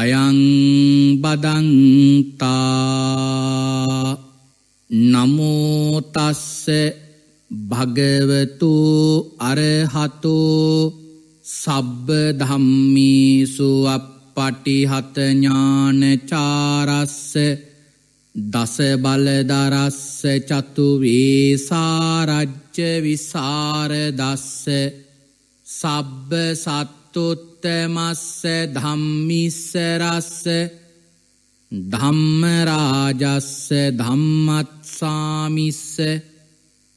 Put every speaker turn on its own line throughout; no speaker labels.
අයං බදන්තා නමෝතස්ස භගවතු අරහතු සබ්බ ධම්මීසු අපපටිහතඥානචාරස්ස දස බලදරස්ස චතු වේසාරජ්‍ය විසාරදස්ස සබ්බ සත්තුත් උත්තමස්ස ධම්මිස්සරස්ස ධම්මරාජස්ස ධම්මත්සාමිස්ස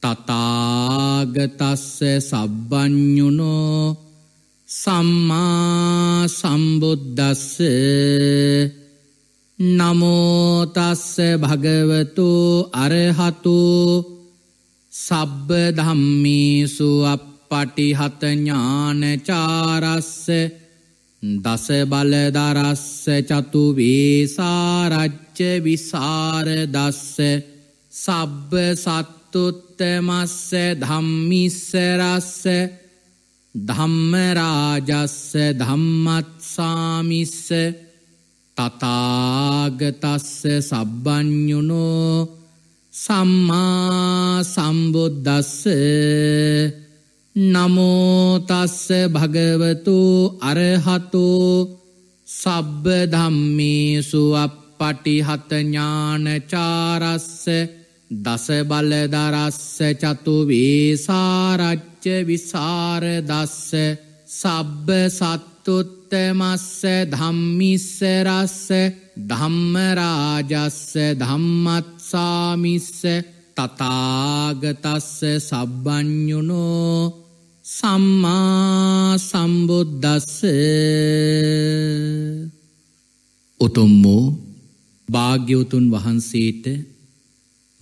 තතාගතස්ස සබ්බ්ඥුනෝ සම්මා සම්බුද්ධස්ස නමෝතස්ස භගවතු අරහතු සබ්බ ධම්මීසු අප පටිහත ඥානචාරස්ස දස බලදරස්ස චතු වේසාරච්ච විසාර දස්ස සබ්බ සත්තුත්තමස්ස ධම්මිස්සරස්ස ධම්මරාජස්ස ධම්මත්සාමිස්ස තතාගතස්ස සබ්බ්ඥුනෝ සම්මා සම්බුද්දස්ස නමෝතස්ස භගවතු අරහතෝ සබ්බ ධම්මේසු අපපටිහතඥානචාරස්ස දස බලදරස්ස චතු වේසාරච්ච විසාරදස්ස සබ්බ සත්තුත්තමස්ස ධම්මිස්සරස්ස ධම්මරාජස්ස ධම්මත්සාමිස්ස තතාගතස්ස සබ්බ්ඥුනෝ සම්මා සම්බුද්දස්ස උතුම්මෝ භාග්‍යවතුන් වහන්සේට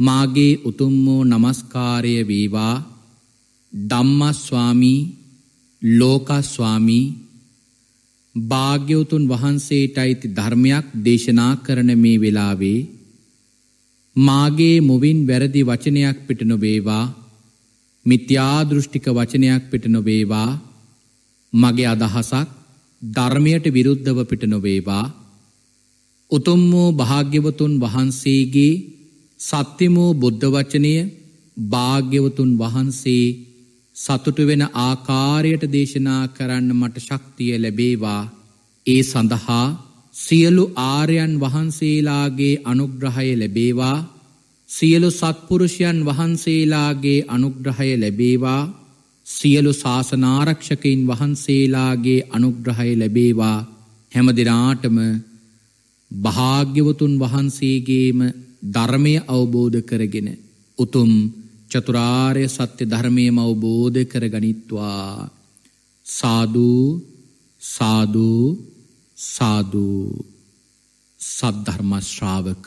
මාගේ උතුම්මෝ නමස්කාරය වේවා ධම්මස්වාමී ලෝකස්වාමී භාග්‍යවතුන් වහන්සේට අයිති ධර්මයක් දේශනා කරන මේ වෙලාවේ මාගේ මුවින් වැරදි වචනයක් පිට නොබේවා මිත්‍යාදෘෂ්ටික වචනයක් පිට නොවේවා මගේ අදහසක් ධර්මයට විරුද්ධව පිට නොවේවා උතුම් වූ භාග්‍යවතුන් වහන්සේගේ සත්‍යමෝ බුද්ධ වචනය භාග්‍යවතුන් වහන්සේ සතුටු වෙන ආකාරයට දේශනා කරන්න මට ශක්තිය ලැබේවා ඒ සඳහා සියලු ආර්යන් වහන්සේලාගේ අනුග්‍රහය ලැබේවා සියලු සත්පුරුෂයන් වහන්සේලාගේ අනුග්‍රහය ලැබේවා සියලු ශාසනාරක්ෂකයින් වහන්සේලාගේ අනුග්‍රහය ලැබේවා හැමදිනාටම භාග්‍යවතුන් වහන්සේගේම ධර්මය අවබෝධ කරගෙන උතුම් චතුරාර්ය සත්‍ය ධර්මයම අවබෝධ කරගනිත්වා සාදූ සාදූ සාදූ සද්ධර්මශ්‍රාවක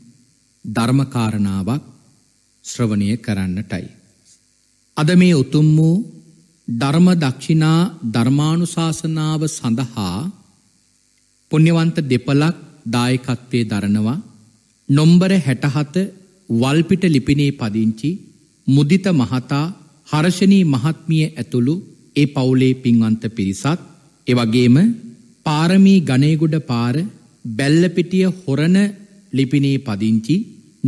ධර්මකාරණාවක් ශ්‍රවණය කරන්නටයි. අද මේ උතුම් වූ ධර්ම දක්ෂිනා ධර්මානුශාසනාව සඳහා පුණ්‍යවන්ත දෙපලක් දායකත්වයේ දරනවා නොම්බර 67 වල්පිට ලිපිනේ පදිංචි මුදිත මහතා හර්ෂණී මහත්මිය ඇතුළු ඒ පවුලේ පින්වන්ත පිරිසත් එවැගේම පාරමී ගණේගොඩ පාර බැල්ලපිටිය හොරණ ලිපිනේ පදිංචි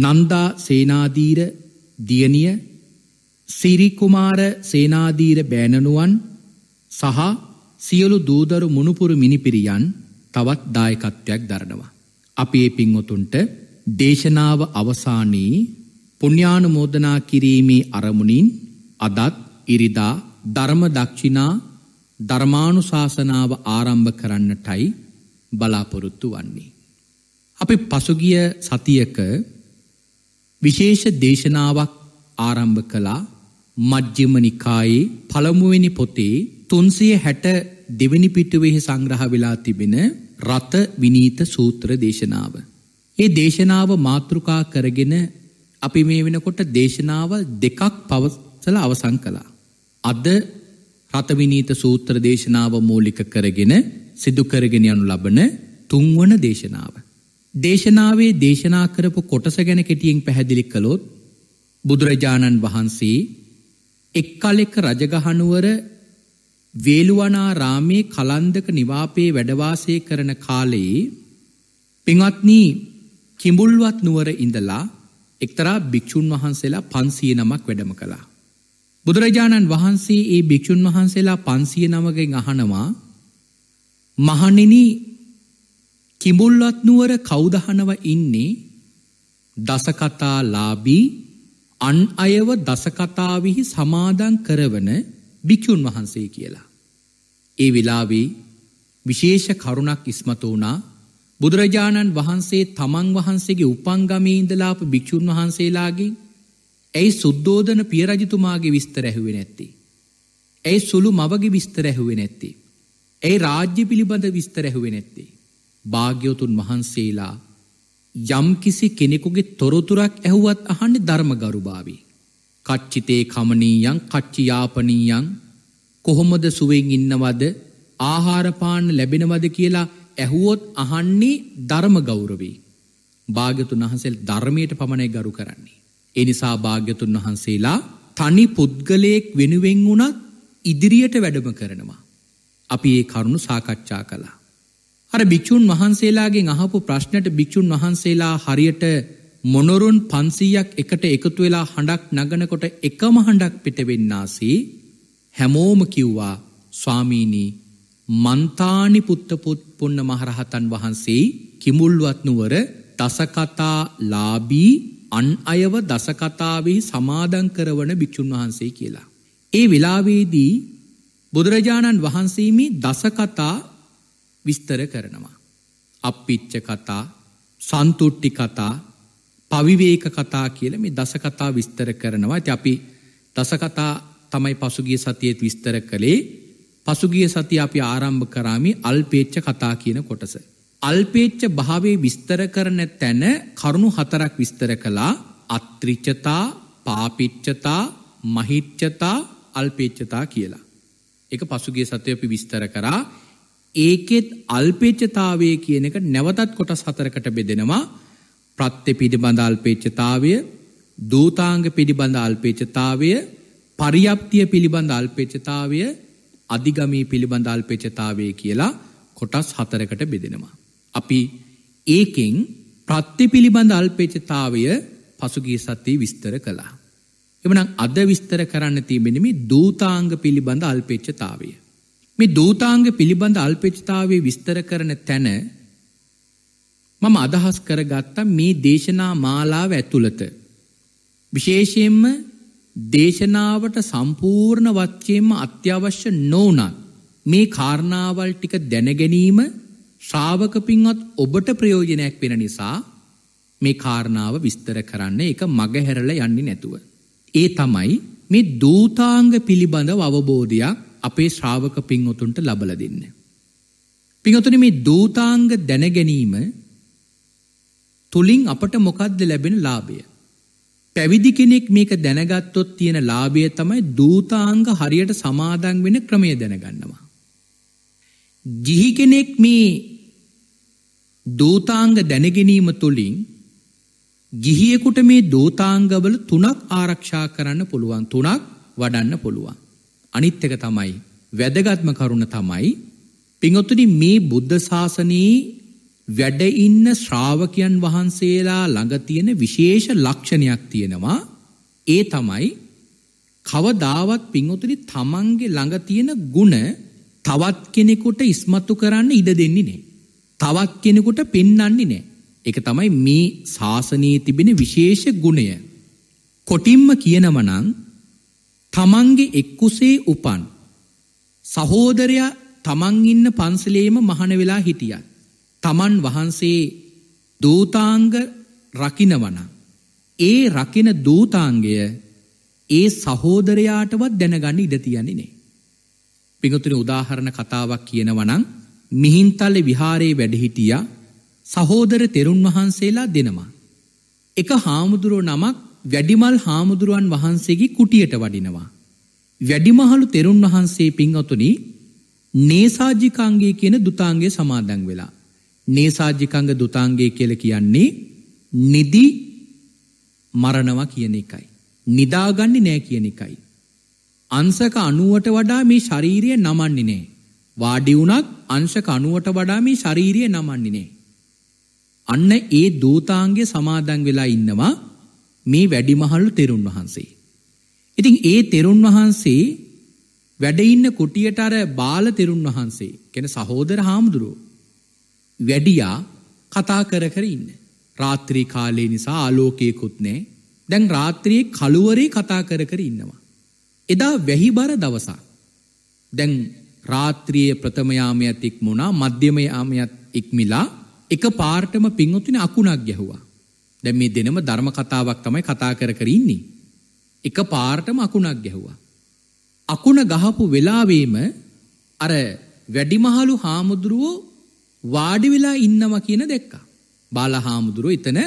නන්දා සේනාදීර දියණිය සිරිකුමාර සේනාදීර බෑණනුවන් සහ සියලු දූදරු මුණුපුරු මිනිපිරියන් තවත් දායකත්වයක් දරනවා. අපේ පින්වතුන්ට දේශනාව අවසානයේ පුණ්‍යානුමෝදනා කිරීමේ අරමුණින් අදත් ඉරිදා ධර්ම දක්ෂිනා ධර්මානුශාසනාව ආරම්භ කරන්නටයි බලාපොරොත්තු වන්නේ. අපි පසුගිය සතියක විශේෂ දේශනාවක් ආරම්භ කළා මජ්්‍යම නිකායේ පළමුවෙනි පොතේ තුන්සය හැට දෙවැනි පිටුවෙහි සංග්‍රහ වෙලා තිබෙන රථ විනීත සූත්‍ර දේශනාව. ඒ දේශනාව මාතෘකා කරගෙන අපි මේ වෙනකොට දේශනාවල් දෙකක් පවසල අවසං කළා. අද රථවිනීත සූත්‍ර දේශනාව මූලික කරගෙන සිදුකරගෙන යනු ලබන තුන්වන දේශනාව. දේශනාවේ දේශනා කරපු කොටස ගැන කෙටියෙන් පැහැදිලි කළොත් බුදුරජාණන් වහන්සේ එක් කලෙක රජගහනුවර වේලුවනාරාමේ කලන්දක නිවාපේ වැඩවාසය කරන කාලයේ පින්වත්නි කිඹුල්වත් නුවර ඉඳලා එක්තරා භික්ෂුන් වහන්සේලා 500 නමක් වැඩම කළා. බුදුරජාණන් වහන්සේ ඒ භික්ෂුන් වහන්සේලා 500 නමකින් අහනවා මහණෙනි කිඹුල්වත් නුවර කෞදහනව ඉන්නේ දසකතා ලාබී අන් අයව දසකතාවිහි සමාදන් කරවන භික්‍ෂූන් වහන්සේ කියලා. ඒ වෙලාවේ විශේෂ කරුණක් ඉස්මතු වුණා බුදුරජාණන් වහන්සේ තමන් වහන්සේගේ උපංගමී ඉඳලාප භික්‍ෂූන් වහන්සේලාගේ ඇයි සුද්දෝධන පියරජතුමාගේ විස්තර ඇහුවේ නැත්තේ. ඇයි සුළු මවගේ විස්තර ඇහුවේ නැත්තේ. ඇයි රාජ්‍ය පිළිබඳ විස්තර ඇහුවේ නැත්තේ. භාග්‍යවතුන් වහන්සේලා යම්කිසි කෙනෙකුගේ තොරතුරක් ඇහුවත් අහන්න ධර්මගරුභාවී. කච්චිතේ කමනීයන් කච්චියාපනීයන් කොහොමද සුවෙන් ඉන්නවද ආහාරපාන ලැබෙනවද කියලා ඇහුවොත් අහන්නේ ධර්ම ගෞරවී. භාග්‍යතුන් වහන්සේල් ධර්මයට පමණයි ගරු කරන්නේ. එනිසා භාග්‍යතුන් වහන්සේලා තනි පුද්ගලයෙක් වෙනුවෙන් වුණත් ඉදිරියට වැඩම කරනවා. අපි ඒ කරුණු සාකච්ඡා කළා. අර භික්‍ෂූන් වහන්සේලාගේ අහපු ප්‍රශ්නට භික්‍ෂූන් වහන්සේලා හරියට මොනොරුන් පන්සීයක් එකට එකතු වෙලා හඬක් නගනකොට එකම හඬක් පිටවෙන්නාසේ හැමෝම කිව්වා ස්වාමීණී මන්තානි පුත්තපුත් පුන්න මහරහතන් වහන්සේ කිමුල්ුවත් නුවර දසකතා ලාබී අන් අයව දසකතාවේ සමාදං කරවන භික්‍ෂූන් වහන්සේ කියලා. ඒ වෙලාවේදී බුදුරජාණන් වහන්සේමි දසකතා විස්තර කරනවා. අප්පිච්ච කතා සන්තුට්ටි කතා පවිවේක කතා කියල මේ දසකතා විස්තර කරනවා ඇති අපි දසකතා තමයි පසුගිය සතියත් විස්තර කළේ පසුගිය සති අපි ආරම්භ කරාමි අල්පේච්ච කතා කියන කොටස. අල්පේච්ච භාවේ විස්තර කරන තැන කරුණු හතරක් විස්තර කළා අත්‍රිච්චතා පාපිච්චතා මහිච්චතා අල්පේච්චතා කියලා. එක පසුගේ සතය අපි විස්තර කරා ඒකෙත් අල්පේච්චතාවය කියන එක නැවතත් කොටස් හතරකට බෙදෙනවා ප්‍රත්්‍ය පිළිබඳ අල්පේච්චතාවය දූතාංග පිළිබඳ අල්පේච්චතාවය පරිියප්තිය පිළිබඳ අල්පේච්චතාවය අධිගමී පිළිබඳ අල්පේච්චතාවය කියලා කොටස් හතරකට බෙදෙනවා. අපි ඒකෙන් ප්‍රත්්‍ය පිළිබඳ අල්පේච්චතාවය පසුගිය සතතිය විස්තර කලා. එමන අද විස්තර කරන්න තිබෙනම දූතාංග පිළිබඳ අල්පේච්චතාවය. මේ දූතාංග පිළිබඳ අල්පෙචිතාවේ විස්තර කරන තැන මම අදහස් කරගත්තා මේ දේශනා මාලාව ඇතුළත. විශේෂයෙන්ම දේශනාවට සම්පූර්ණ වච්චයෙන්ම අත්‍යවශ්‍ය නොවනත් මේ කාරණාවල් ටික දැනගැනීම ශ්‍රාවක පින්වත් ඔබට ප්‍රයෝජනයක් වෙන නිසා මේ කාරණාව විස්තර කරන්න එක මගහැරලා යන්නේ නැතුව. ඒ තමයි මේ දූතාංග පිළිබඳව අවබෝධයක් අපේ ශ්‍රාවක පින්වතුන්ට ලබල දෙන්න. පිංහතුන මේ දූතාංග දැනගැනීම තුළින් අපට මොකද්ද ලැබෙන ලාභය. පැවිදි කෙනෙක් මේක දැනගත්තොත් තියෙන ලාභය තමයි දූතාංග හරියට සමාදන් වෙන ක්‍රමය දැනගන්නවා. ගිහි කෙනෙක් මේ දූතාංග දැනගැනීම තුළින් ගිහියෙකුට මේ දෝතාංගවල තුනක් ආරක්ෂා කරන්න පුළුවන් තුනක් වඩන්න පුළුවන්. අනිත් එක තමයි වැදගත්ම කරුණ තමයි පිංගොතුනි මේ බුද්ධ ශාසනයේ වැඩ ඉන්න ශ්‍රාවකයන් වහන්සේලා ළඟ තියෙන විශේෂ ලක්ෂණයක් තියෙනවා ඒ තමයි කවදාවත් පිංගොතුනි තමන්ගේ ළඟ තියෙන ಗುಣ තවත් කෙනෙකුට ඉස්මතු කරන්න ඉඩ දෙන්නේ නැහැ. තවත් කෙනෙකුට පෙන්වන්නේ නැහැ. ඒක තමයි මේ ශාසනයේ තිබෙන විශේෂ ගුණය. කොටින්ම කියනවනම් තමන්ගේ එක්කුසේ උපන්. සහෝදරයා තමන් ඉන්න පන්සලේම මහන වෙලා හිටියත්. තමන් වහන්සේ දූතාංග රකිනවන. ඒ රකින දූතාංගය ඒ සහෝදරයාටවත් දැනගන්න ඉඩ තියන්නේ නේ. පිඟුතුනි උදාහරණ කතාවක් කියනවනම් මිහින්තල්ලේ විහාරයේ වැඩහිටියා සහෝදර තෙරුන් වහන්සේලා දෙනවා. එක හාමුදුරුව නමක් වැඩිමල් හාමුදුරුවන් වහන්සේගේ කුටියට වඩිනවා. වැඩිමහලු තෙරුන් වහන්සේ පින්වතුනි නේසාජිකංගේ කියන දුතාංගේ සමාදන් වෙලා. නේසාජිකංග දුතාංගේ කියල කියන්නේ නිදි මරණවා කියන එකයි. නිදාගන්න නෑ කියන එකයි. අන්සක අනුවට වඩා මේ ශරීරය නමන්නේ නෑ. වාඩි වුණත් අංශක අනුවට වඩා මේ ශරීරය නමන්නේ නෑ. අන්න ඒ දූතාන්ගේ සමාදන් වෙලා ඉන්නවා මේ වැඩිමහල්ලු තෙරුන් වහන්සේ. ඉතින් ඒ තෙරුන් වහන්සේ වැඩඉන්න කුටියට අර බාල තෙරුන් වහන්සේ කෙන සහෝදර හාමුදුරුව. වැඩියා කතා කර කර ඉන්න. රාත්‍රී කාලේ නිසා ආලෝකයකුත් නෑ දැන් රාත්‍රියයේ කළුවරේ කතා කර කර ඉන්නවා. එදා වැහිබර දවසා. දැන් රාත්‍රියයේ ප්‍රථමයාමයත් ඉක්මුණා මධ්‍යමයාමයත් ඉක්මිලා එක පාර්ටම පින්වතුන අකුණක් ගැහුවා. දැ මේ දෙනම ධර්ම කතාවක් තමයි කතා කර කරන්නේ. එක පාර්ටම අකුණක් ගැහ්වා. අකුණ ගහපු වෙලාවේම අර වැඩිමහලු හාමුදුරුවෝ වාඩි වෙලා ඉන්නම කියන දෙක්කා. බාල හාමුදුරුව එතන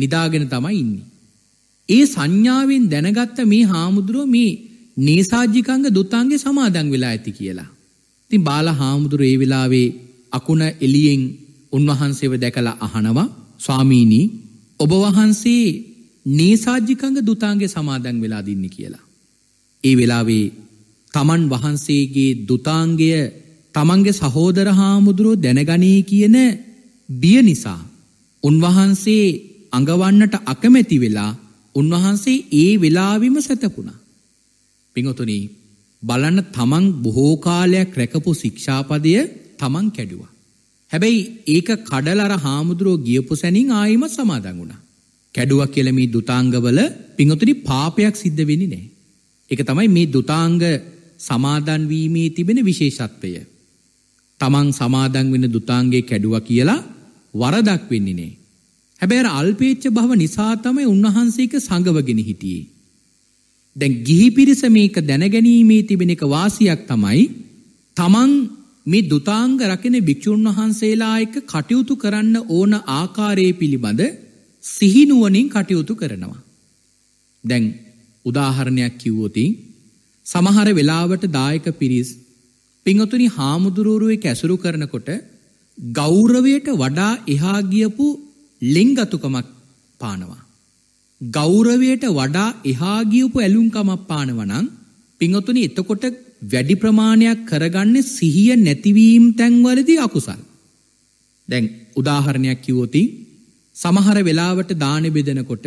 නිදාගෙන තමයි ඉන්නේ. ඒ සංඥාවෙන් දැනගත්ත මේ හාමුදුරුව මේ නේසාජිකංග දුතාන්ගේ සමාදන් වෙලා ඇති කියලා. ඉතින් බාල හාමුදුරුව ඒ වෙලාවේ අකුණ එලියෙන් උන්වහන්සේව දැකලා අහනවා ස්වාමීනී ඔබ වහන්සේ නේසාජ්ජිකංග දුතාන්ගේ සමාදන් වෙලා දින්න කියලා. ඒ වෙලාවේ තමන් වහන්සේගේ දුතාංගය තමන්ගේ සහෝදර හාමුදුරුව දැනගනී කියන බිය නිසා උන්වහන්සේ අඟවන්නට අකමැති වෙලා උන්වහන්සේ ඒ වෙලාවිම සැතකුණා. පිංහතුනී බලන්න තමන් බොහෝකාලයක් රැකපු ශික්ෂාපදය තමන් කැඩුවා. හැබැයි ඒක කඩලර හාමුදුරුවෝ ගියපු සැනින් ආයිම සමාදන් වුණා. කැඩුවක් කියලා මේ දුතාංගවල පිංගුතුනි පාපයක් සිද්ධ වෙන්නේ නැහැ. ඒක තමයි මේ දුතාංග සමාදන් වීමේ තිබෙන විශේෂත්වය. තමන් සමාදන් වෙන දුතාංගේ කැඩුවා කියලා වරදක් වෙන්නේ නැහැ. හැබැයි අර අල්පේච්ඡ භව නිසා තමයි උන්වහන්සේක සංගවගෙන හිටියේ. දැන් ගිහි පිරිස මේක දැනගැනීමේ තිබෙන එක වාසියක් තමයි තමන් මේ දුතාංග රකින භික්‍ෂූන් වහන්සේලා එක කටයුතු කරන්න ඕන ආකාරයේ පිළිබඳ සිහිනුවනින් කටයුතු කරනවා. දැන් උදාහරණයක් කිව්වොති සමහර වෙලාවට දායක පිරිස් පිංහතුනි හාමුදුරුවරුවේ කැසුරු කරනකොට ගෞරවයට වඩා එහා ගියපු ලෙංගතුකමක් පානවා. ගෞරවයට වඩා එහා ගියපු ඇලුම්කමක් පානවනං පිංහතුනි එතකොට වැඩි ප්‍රමාණයක් කරගන්න සිහිය නැතිවීම් තැන්වලදී අකුසල්. දැන් උදාහරණයක් කිවෝති සමහර වෙලාවට දාන බෙදෙනකොට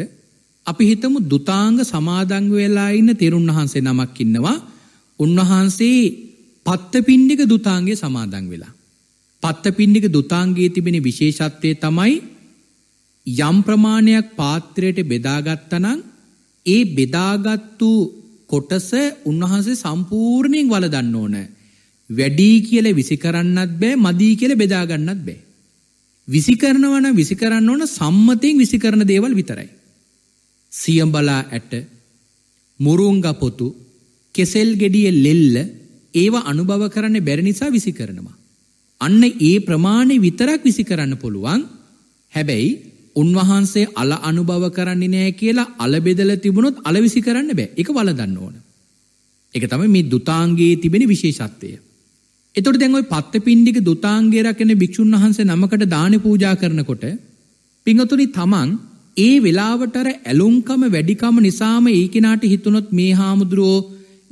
අපි හිතමු දුතාංග සමාදංග වෙලා ඉන්න තෙරුන් වහන්සේ නමක් ඉන්නවා උන්වහන්සේ පත්ත පින්ඩික දුතාන්ගේ සමාදං වෙලා. පත්ත පින්ඩික දුතාන්ගේ තිබෙන විශේෂත්වය තමයි යම් ප්‍රමාණයක් පාත්‍රයට බෙදාගත්තනං ඒ බෙදාගත්තු කොටස උන්වහන්සේ සම්පූර්ණයෙන් වලදන්න ඕන. වැඩී කියල විසි කරන්නත් බෑ මදී කියල බෙදාගන්නත් බෑ. විසි කරනවන විසි කරන්න ඕන සම්මතයෙන් විසි කරන දේවල් විතරයි. සියම්බලා ඇට මුරුංග පොතු කෙසෙල් ගෙඩිය ලෙල්ල ඒවා අනුභව කරන්න බැරි නිසා විසි කරනවා. අන්න ඒ ප්‍රමාණය විතරක් විසි කරන්න පුළුවන් හැබැයි උන්වහන්සේ අල අනුභව කරන්නේ නෑ කියලා අල බෙදලා තිබුණොත් අල විසි කරන්න බෑ. ඒක වළඳන්න ඕන. ඒක තමයි මේ දුතාංගයේ තිබෙන විශේෂත්වය. එතකොට දැන් ওই පත්තිපිණ්ඩික දුතාංගය රකින භික්ෂුන් වහන්සේ නමකට දාන පූජා කරනකොට පිංගතුනි තමන් ඒ වෙලාවට අර ඇලුම්කම වැඩිකම නිසාම ඒ කෙනාට හිතුනොත් මේ හාමුදුරුවෝ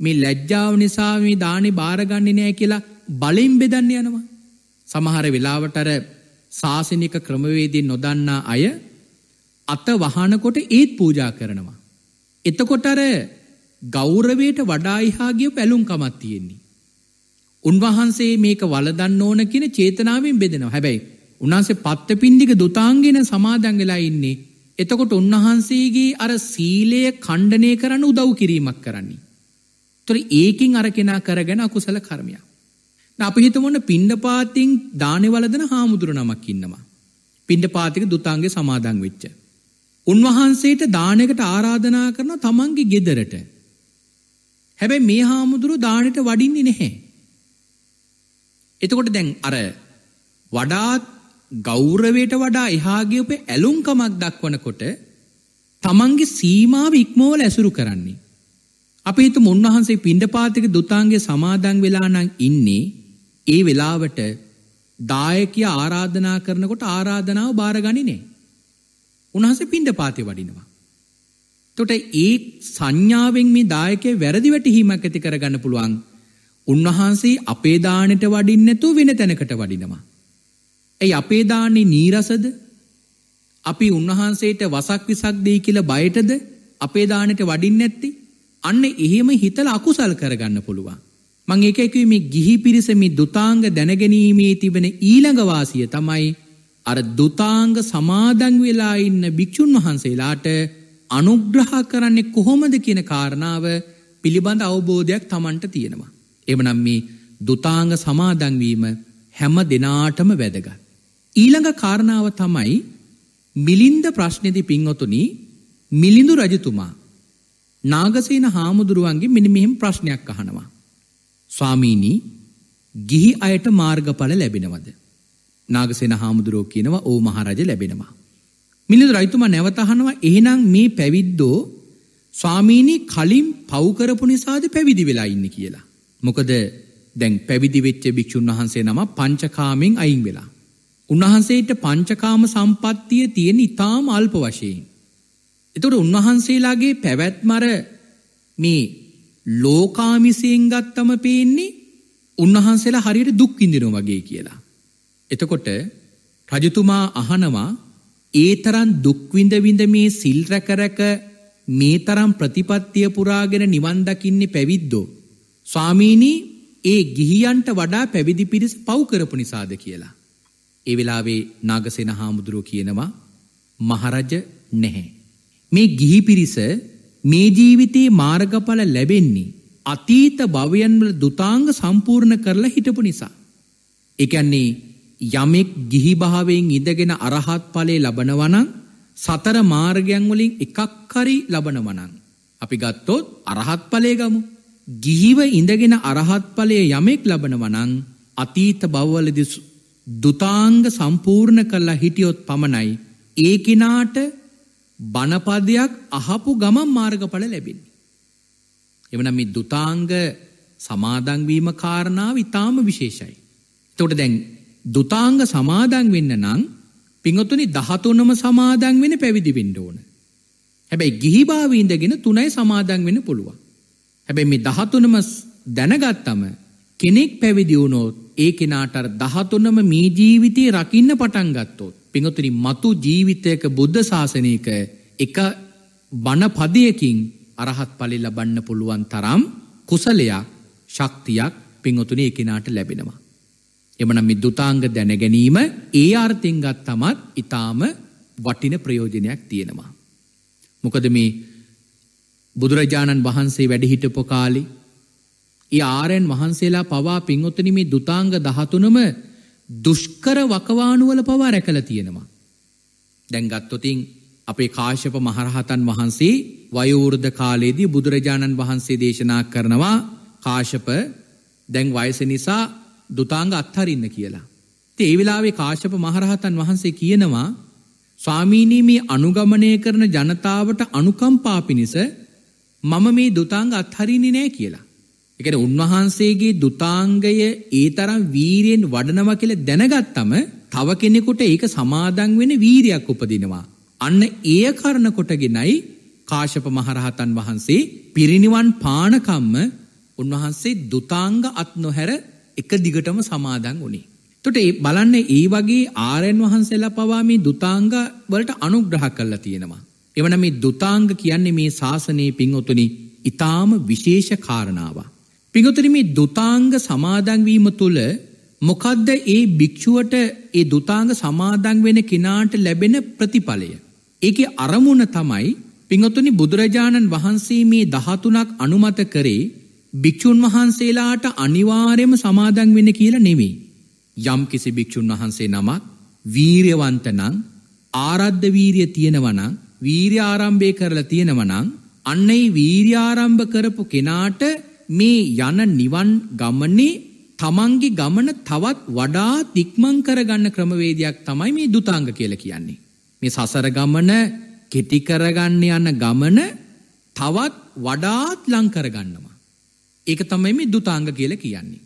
මේ ලැජ්ජාව නිසා මේ දානේ බාරගන්නේ නෑ කියලා බලෙන් බෙදන්න යනවා. සමහර වෙලාවට අර ශාසනික ක්‍රමවේදී නොදන්නා අය අත වහනකොට ඒත් පූජා කරනවා. එතකොට අර ගෞරවයට වඩා එහා ගිය පැලුම්කමක් තියෙන්නේ. උන්වහන්සේ මේක වලදන්න ඕන කියන චේතනාවෙන් බෙදෙනවා. හැබැයි උන්වහන්සේ පත්තපින්ඩික දුතාංගෙන සමාදන් වෙලා ඉන්නේ. එතකොට උන්වහන්සේගේ අර සීලය ඛණ්ඩණය කරන්න උදව් කිරීමක් කරන්නේ. ඒතොර ඒකින් අර කෙනා කරගෙන අකුසල කර්මයක්. අපිහිතමොන්න පිණ්ඩපාතින් දානවලදන හාමුදුර නමක් ඉන්නවා. පිණ්ඩපාතික දුතාන්ගේ සමාදං වෙච්ච. උන්වහන්සේට දානකට ආරාධනා කරන තමන්ගේ ගෙදරට. හැබැයි මේ හාමුදුරු දානට වඩින්නේ නැහැ. එතකොට දැන් අර වඩාත් ගෞරවයට වඩා එහාගේ උපේ ඇලුම්කමක් දක්වනකොට තමන්ගේ සීමාව ඉක්මෝල ඇසුරු කරන්නේ. අපේ හිතමු උන්වහන්සේ පිණ්ඩපාතික දුතාන්ගේ සමාදන් වෙලා නම් ඉන්නේ ඒ වෙලාවට දායකය ආරාධනා කරනකොට ආරාධනාව බාරගනිනේ. උන්හස පින්ඩ පාති වඩිනවා. තොට ඒ සංඥාවෙන් මේ දායකය වැරදි වැටහීමක් ඇති කරගන්න පුළුවන් උන්වහන්සේ අපේදානට වඩින්නැතු වෙන තැනකට වඩිනවා. ඇයි අපේදානේ නීරසද අපි උන්වහන්සේට වසක් විසක් දෙයි කියල බයටද අපේදානට වඩින් නැත්ති අන්න එහෙම හිතල අකුසල් කරගන්න පුළුවන්. මං ඒක එකවේ මේ ගිහි පිරිස මේ දුතාංග දැනගැනීමේ තිබෙන ඊළඟවාසිය තමයි අර දුතාංග සමාදං වෙලා ඉන්න භික්‍ෂූන් වහන්සේලාට අනුග්‍රහ කරන්නේ කොහොමද කියන කාරණාව පිළිබඳ අවබෝධයක් තමන්ට තියෙනවා. එමනම් මේ දුතාංග සමාදංවීම හැම දෙනාටම වැදගත්. ඊළඟ කාරණාව තමයි මිලින්ද ප්‍රශ්නති පින්වතුනි මිලිඳු රජතුමා නාගසේන හාමුදුරුවන්ගේ මිනිමිහිම් ප්‍රශ්නයක් අහනවා. ස්වාමීනී ගිහි අයට මාර්ගඵල ලැබෙනවද. නාගසෙන හාමුදුරෝ කියනවා ඕ මහරජ ලැබෙනවා. මිලිඳු රයිතුමා නැවතහනවා එහෙනම් මේ පැවිද්දෝ ස්වාමීනී කලින් පව්කරපු නිසාද පැවිදි වෙලා ඉන්න කියලා. මොකද දැන් පැවිදි වෙච්ච භික්‍ෂූන් වහන්සේ නම පංචකාමෙන් අයින් වෙලා. උන්වහන්සේට පංචකාම සම්පත්තිය තියෙන ඉතාම අල්ප වශයෙන්. එතුට උන්වහන්සේලාගේ පැවැත්මර මේ ලෝකාමිසයෙන් ගත්තම පේන්නේ උන්වහන්සේලා හරියට දුක්කින්දිනු වගේ කියලා. එතකොට රජතුමා අහනවා ඒ තරන් දුක්විඳවිඳ මේ සිල්රැකරැක මේ තරම් ප්‍රතිපත්තිය පුරාගෙන නිවන්දකින්නේ පැවිද්දෝ. ස්වාමීනී ඒ ගිහියන්ට වඩා පැවිදි පිරිස් පව්කරපු නිසාද කියලා. ඒ වෙලාවේ නාගසෙන හාමුදුරුව කියනවා මහරජ නැහැ. මේ ගිහි පිරිස මේ ජීවිතයේ මාර්ගඵල ලැබෙන්නේ අතීත භවයන්වල දුතාංග සම්පූර්ණ කරලා හිටපු නිසා. එකන්නේ යමෙක් ගිහිභාවෙන් ඉඳගෙන අරහත් ඵලේ ලබනවනං සතර මාර්ගයන් වලින් එකක් හරි ලබනවනං. අපි ගත්තොත් අරහත් ඵලේ ගමු. ගිහිව ඉඳගෙන අරහත් ඵලයේ යමෙක් ලබනවනං අතීත භවවලදී දුතාංග සම්පූර්ණ කරලා හිටියොත් පමණයි ඒ කෙනාට බණපදයක් අහපු ගමන් මාර්ගඵල ලැබෙන්නේ. එමනම් මේ දුතාංග සමාදන් වීම කාරණාව ඊටාම විශේෂයි. එතකොට දැන් දුතාංග සමාදන් වෙන්න නම් පිංගුතුනි 13ම සමාදන් වෙන පැවිදි වෙන්න ඕන. හැබැයි ගිහි භාවයේ ඉඳගෙන 3යි සමාදන් වෙන්න පුළුවන්. හැබැයි මේ 13ම දැනගත්තම කෙනෙක් පැවිදි වුණොත් ඒ කෙනාට 13ම මේ ජීවිතේ රකින්න පටන් ගත්තොත් පිඟතුනි මතු ජීවිතයක බුද්ධ ශාසනයක එක බණපදයකින් අරහත් පලි ලබන්න පුළුවන් තරම් කුසලයක් ශක්තියක් පිංහතුනේ එකනාට ලැබෙනවා. එමනම් මිදුතාංග දැනගැනීම ඒ ආර්ථංගත් තමත් ඉතාම වටින ප්‍රයෝජනයක් තියෙනවා. මොකද මේ බුදුරජාණන් වහන්සේ වැඩිහිටපු කාලි ඒ ආරයන් වහන්සේලා පවා පින්ඔතනම දුතාංග දහතුනම දුෂ්කර වකවානුවල පවා රැකල තියෙනවා. දැන්ගත්තොතින් අපේ කාශප මහරහතන් වහන්සේ වයවෘර්ධ කාලයේදී බුදුරජාණන් වහන්සේ දේශනා කරනවා කාශප දැන් වයස නිසා දුතාංග අත්හරින්න කියලා. ඒ වෙලාවේ කාශප මහරහතන් වහන්සේ කියනවා ස්වාමීනී මේ අනුගමනය කරන ජනතාවට අනුකම්පා පිණිස මම මේ දුතාංග අත්හරින්නේ නෑ කියලා. එකන උන්වහන්සේගේ දුතාංගය ඒ තරම් වීරයෙන් වඩනවා කියල දැනගත්තම තව කෙනෙකුට ඒක සමාදං වෙන වීරයක් උපදිනවා. අන්න ඒ කරණ කොටගෙනයි කාශප මහරහතන් වහන්සේ පිරිනිවන් පානකම්ම උන්වහන්සේ දුතාංග අත්නොහැර එක දිගටම සමාදං වුණේ. තොට බලන්න ඒ වගේ ආරයන් වහන්සේලා පවා මේ දුතාංග වලට අනුග්‍රහ කරලා තියෙනවා. එවන මේ දුතාංග කියන්නේ මේ ශාසනයේ පින්ඔතුනි ඉතාම විශේෂ කාරණාවක්. පිගොතර මේ දුතාංග සමාදංවීම තුළ මොකදද ඒ භික්‍ෂුවට ඒ දුතාංග සමාදං වෙන කෙනාට ලැබෙන ප්‍රතිඵලය. ඒක අරමුණ තමයි පිංහතුනි බුදුරජාණන් වහන්සේ මේ දහතුනක් අනුමත කරේ භික්‍ෂූන් වහන්සේලාට අනිවාර්යම සමාදං වෙන කියල නෙමේ. යම් කිසි භික්‍ෂූන් වහන්සේ නමක් වීරයවන්තනං ආරද්ධ වීරිය තියෙනවනං වීර්‍ය ආරම්භය කරලා තියෙනවනං අන්නයි වීර්‍යාරම්භ කරපු කෙනාට මේ යන නිවන් ගමනේ තමන්ගේ ගමන තවත් වඩා තික්මං කරගන්න ක්‍රමවේදයක් තමයි මේ දුතාංග කියලා කියන්නේ. මේ සසර ගමන කෙටි කරගන්න යන ගමන තවත් වඩාත් ලං කරගන්නවා. ඒක තමයි මේ දුතාංග කියලා කියන්නේ.